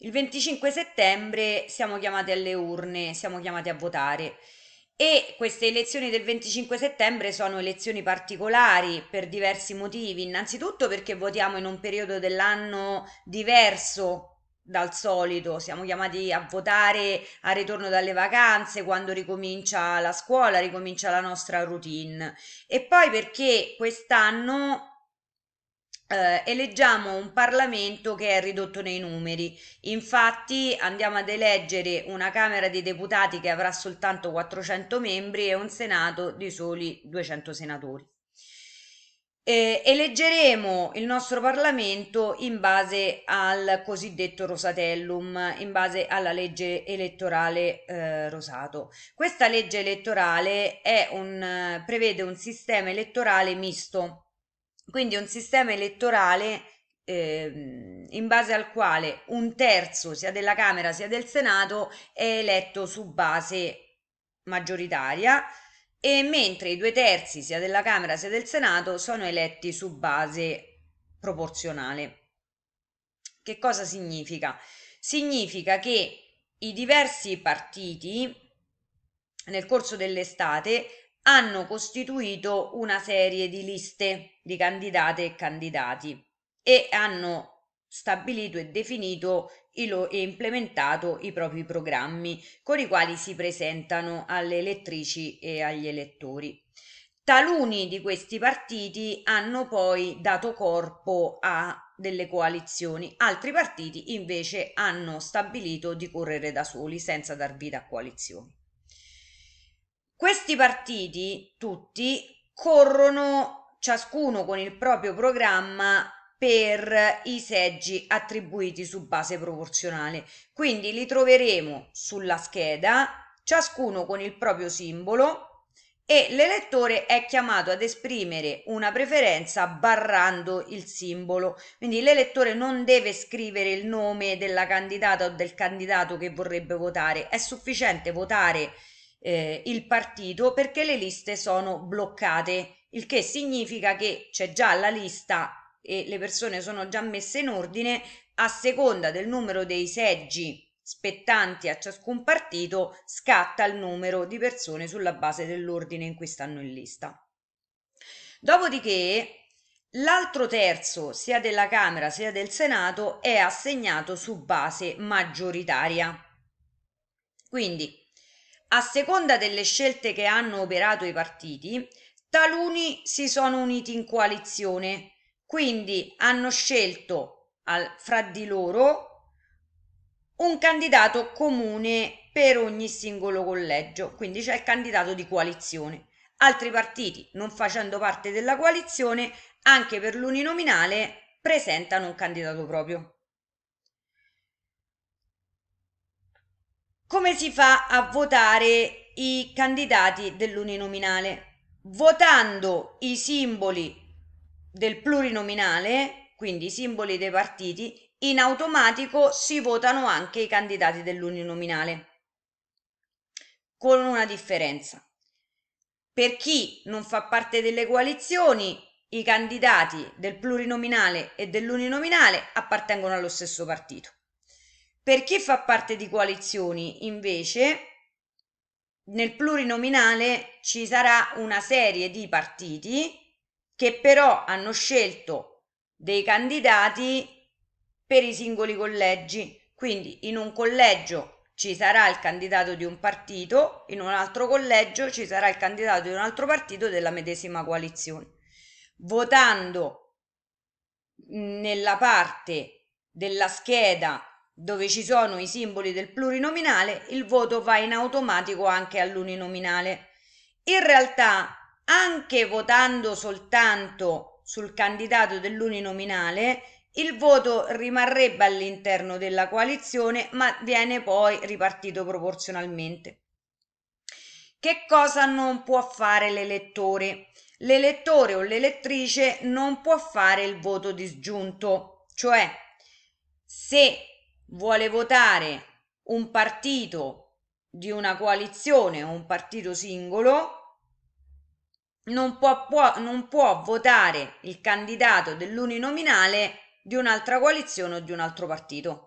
Il 25 settembre siamo chiamati alle urne, siamo chiamati a votare e queste elezioni del 25 settembre sono elezioni particolari per diversi motivi. Innanzitutto perché votiamo in un periodo dell'anno diverso dal solito, siamo chiamati a votare a ritorno dalle vacanze, quando ricomincia la scuola, ricomincia la nostra routine. E poi perché quest'anno eh, eleggiamo un Parlamento che è ridotto nei numeri. Infatti andiamo ad eleggere una Camera dei Deputati che avrà soltanto 400 membri e un Senato di soli 200 senatori. Eh, eleggeremo il nostro Parlamento in base al cosiddetto Rosatellum, in base alla legge elettorale eh, Rosato. Questa legge elettorale un, prevede un sistema elettorale misto quindi un sistema elettorale eh, in base al quale un terzo sia della Camera sia del Senato è eletto su base maggioritaria e mentre i due terzi sia della Camera sia del Senato sono eletti su base proporzionale. Che cosa significa? Significa che i diversi partiti nel corso dell'estate hanno costituito una serie di liste di candidate e candidati e hanno stabilito e definito e implementato i propri programmi con i quali si presentano alle elettrici e agli elettori. Taluni di questi partiti hanno poi dato corpo a delle coalizioni, altri partiti invece hanno stabilito di correre da soli senza dar vita a coalizioni. Questi partiti, tutti, corrono ciascuno con il proprio programma per i seggi attribuiti su base proporzionale. Quindi li troveremo sulla scheda, ciascuno con il proprio simbolo e l'elettore è chiamato ad esprimere una preferenza barrando il simbolo. Quindi l'elettore non deve scrivere il nome della candidata o del candidato che vorrebbe votare, è sufficiente votare eh, il partito perché le liste sono bloccate, il che significa che c'è già la lista e le persone sono già messe in ordine a seconda del numero dei seggi spettanti a ciascun partito scatta il numero di persone sulla base dell'ordine in cui stanno in lista. Dopodiché l'altro terzo sia della Camera sia del Senato è assegnato su base maggioritaria. Quindi a seconda delle scelte che hanno operato i partiti, taluni si sono uniti in coalizione, quindi hanno scelto al, fra di loro un candidato comune per ogni singolo collegio, quindi c'è il candidato di coalizione. Altri partiti, non facendo parte della coalizione, anche per l'uninominale presentano un candidato proprio. Come si fa a votare i candidati dell'uninominale? Votando i simboli del plurinominale, quindi i simboli dei partiti, in automatico si votano anche i candidati dell'uninominale. Con una differenza. Per chi non fa parte delle coalizioni, i candidati del plurinominale e dell'uninominale appartengono allo stesso partito. Per chi fa parte di coalizioni, invece, nel plurinominale ci sarà una serie di partiti che però hanno scelto dei candidati per i singoli collegi. Quindi in un collegio ci sarà il candidato di un partito, in un altro collegio ci sarà il candidato di un altro partito della medesima coalizione. Votando nella parte della scheda dove ci sono i simboli del plurinominale, il voto va in automatico anche all'uninominale. In realtà, anche votando soltanto sul candidato dell'uninominale, il voto rimarrebbe all'interno della coalizione, ma viene poi ripartito proporzionalmente. Che cosa non può fare l'elettore? L'elettore o l'elettrice non può fare il voto disgiunto, cioè se vuole votare un partito di una coalizione o un partito singolo, non può, può, non può votare il candidato dell'uninominale di un'altra coalizione o di un altro partito.